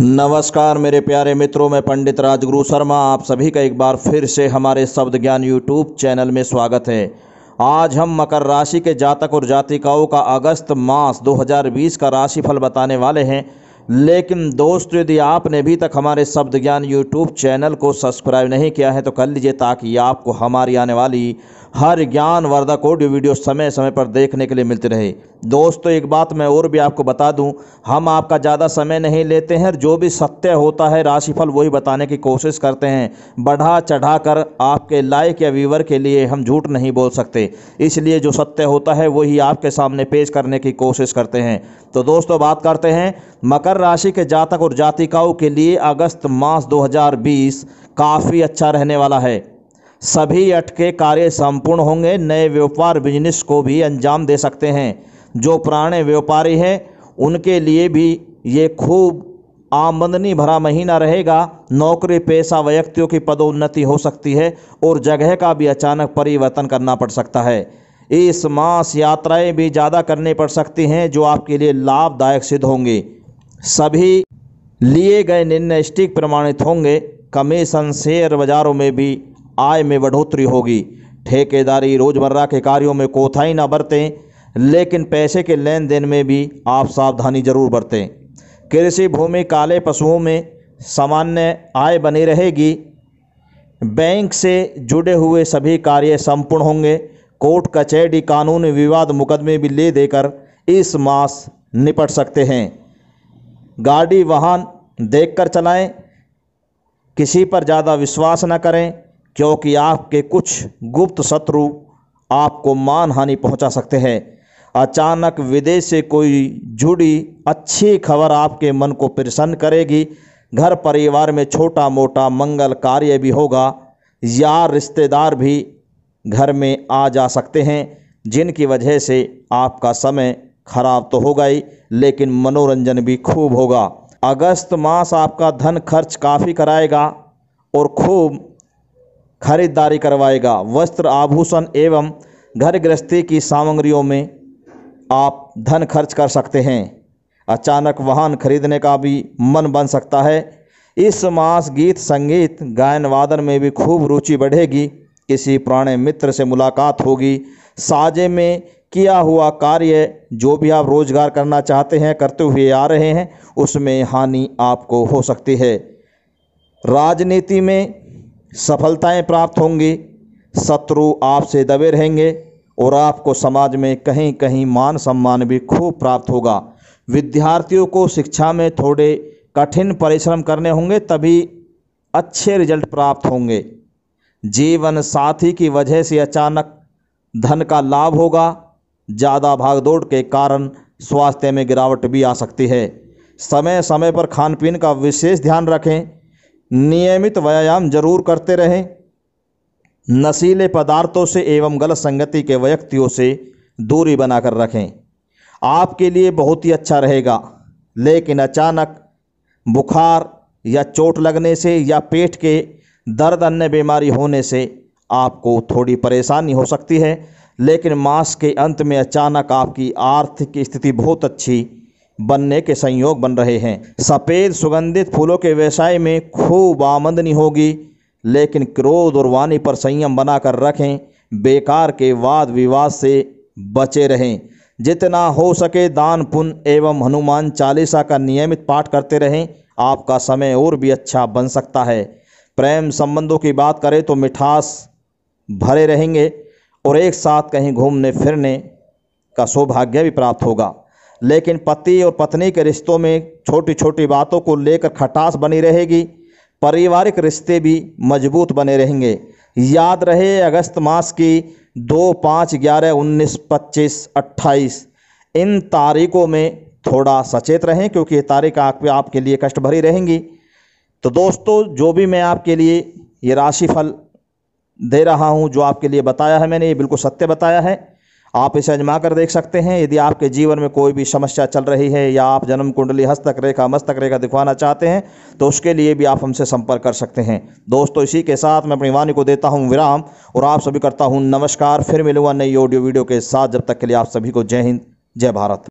नमस्कार मेरे प्यारे मित्रों मैं पंडित राजगुरु शर्मा आप सभी का एक बार फिर से हमारे शब्द ज्ञान यूट्यूब चैनल में स्वागत है आज हम मकर राशि के जातक और जातिकाओं का अगस्त मास 2020 का राशिफल बताने वाले हैं लेकिन दोस्त यदि आपने अभी तक हमारे शब्द ज्ञान यूट्यूब चैनल को सब्सक्राइब नहीं किया है तो कर लीजिए ताकि आपको हमारी आने वाली हर ज्ञान वर्धक ऑडियो वीडियो समय समय पर देखने के लिए मिलते रहे दोस्तों एक बात मैं और भी आपको बता दूं हम आपका ज़्यादा समय नहीं लेते हैं जो भी सत्य होता है राशिफल वही बताने की कोशिश करते हैं बढ़ा चढ़ा कर आपके लाइक या व्यूवर के लिए हम झूठ नहीं बोल सकते इसलिए जो सत्य होता है वही आपके सामने पेश करने की कोशिश करते हैं तो दोस्तों बात करते हैं मकर राशि के जातक और जातिकाओं के लिए अगस्त मास दो काफ़ी अच्छा रहने वाला है सभी अटके कार्य संपूर्ण होंगे नए व्यापार बिजनेस को भी अंजाम दे सकते हैं जो पुराने व्यापारी हैं उनके लिए भी ये खूब आमदनी भरा महीना रहेगा नौकरी पेशा व्यक्तियों की पदोन्नति हो सकती है और जगह का भी अचानक परिवर्तन करना पड़ सकता है इस मास यात्राएं भी ज़्यादा करनी पड़ सकती हैं जो आपके लिए लाभदायक सिद्ध होंगे सभी लिए गए निर्णय स्टिक प्रमाणित होंगे कमीशन शेयर बाज़ारों में भी आय में बढ़ोतरी होगी ठेकेदारी रोजमर्रा के कार्यों में कोताही ना बरतें लेकिन पैसे के लेन देन में भी आप सावधानी जरूर बरतें कृषि भूमि काले पशुओं में सामान्य आय बनी रहेगी बैंक से जुड़े हुए सभी कार्य संपूर्ण होंगे कोर्ट कचहरी कानून विवाद मुकदमे भी ले देकर इस मास निपट सकते हैं गाड़ी वाहन देखकर चलाएं किसी पर ज़्यादा विश्वास न करें क्योंकि आपके कुछ गुप्त शत्रु आपको मान हानि पहुँचा सकते हैं अचानक विदेश से कोई जुड़ी अच्छी खबर आपके मन को प्रसन्न करेगी घर परिवार में छोटा मोटा मंगल कार्य भी होगा या रिश्तेदार भी घर में आ जा सकते हैं जिनकी वजह से आपका समय खराब तो होगा ही लेकिन मनोरंजन भी खूब होगा अगस्त मास आपका धन खर्च काफ़ी कराएगा और खूब खरीदारी करवाएगा वस्त्र आभूषण एवं घर गृहस्थी की सामग्रियों में आप धन खर्च कर सकते हैं अचानक वाहन खरीदने का भी मन बन सकता है इस मास गीत संगीत गायन वादन में भी खूब रुचि बढ़ेगी किसी पुराने मित्र से मुलाकात होगी साजे में किया हुआ कार्य जो भी आप रोजगार करना चाहते हैं करते हुए आ रहे हैं उसमें हानि आपको हो सकती है राजनीति में सफलताएं प्राप्त होंगी शत्रु आपसे दबे रहेंगे और आपको समाज में कहीं कहीं मान सम्मान भी खूब प्राप्त होगा विद्यार्थियों को शिक्षा में थोड़े कठिन परिश्रम करने होंगे तभी अच्छे रिजल्ट प्राप्त होंगे जीवन साथी की वजह से अचानक धन का लाभ होगा ज़्यादा भागदौड़ के कारण स्वास्थ्य में गिरावट भी आ सकती है समय समय पर खान पीन का विशेष ध्यान रखें नियमित व्यायाम जरूर करते रहें नशीले पदार्थों से एवं गलत संगति के व्यक्तियों से दूरी बनाकर रखें आपके लिए बहुत ही अच्छा रहेगा लेकिन अचानक बुखार या चोट लगने से या पेट के दर्द अन्य बीमारी होने से आपको थोड़ी परेशानी हो सकती है लेकिन मास के अंत में अचानक आपकी आर्थिक स्थिति बहुत अच्छी बनने के संयोग बन रहे हैं सफ़ेद सुगंधित फूलों के व्यवसाय में खूब आमदनी होगी लेकिन क्रोध और वाणी पर संयम बनाकर रखें बेकार के वाद विवाद से बचे रहें जितना हो सके दान पुन एवं हनुमान चालीसा का नियमित पाठ करते रहें आपका समय और भी अच्छा बन सकता है प्रेम संबंधों की बात करें तो मिठास भरे रहेंगे और एक साथ कहीं घूमने फिरने का सौभाग्य भी प्राप्त होगा लेकिन पति और पत्नी के रिश्तों में छोटी छोटी बातों को लेकर खटास बनी रहेगी पारिवारिक रिश्ते भी मजबूत बने रहेंगे याद रहे अगस्त मास की दो पाँच ग्यारह उन्नीस पच्चीस अट्ठाईस इन तारीखों में थोड़ा सचेत रहें क्योंकि ये तारीख आप आपके लिए कष्ट भरी रहेंगी तो दोस्तों जो भी मैं आपके लिए ये राशिफल दे रहा हूँ जो आपके लिए बताया है मैंने ये बिल्कुल सत्य बताया है आप इसे अजमा कर देख सकते हैं यदि आपके जीवन में कोई भी समस्या चल रही है या आप जन्म कुंडली हस्तक रेखा मस्तक रेखा दिखवाना चाहते हैं तो उसके लिए भी आप हमसे संपर्क कर सकते हैं दोस्तों इसी के साथ मैं अपनी वाणी को देता हूँ विराम और आप सभी करता हूँ नमस्कार फिर मिलूंगा नई ऑडियो वीडियो के साथ जब तक के लिए आप सभी को जय हिंद जय भारत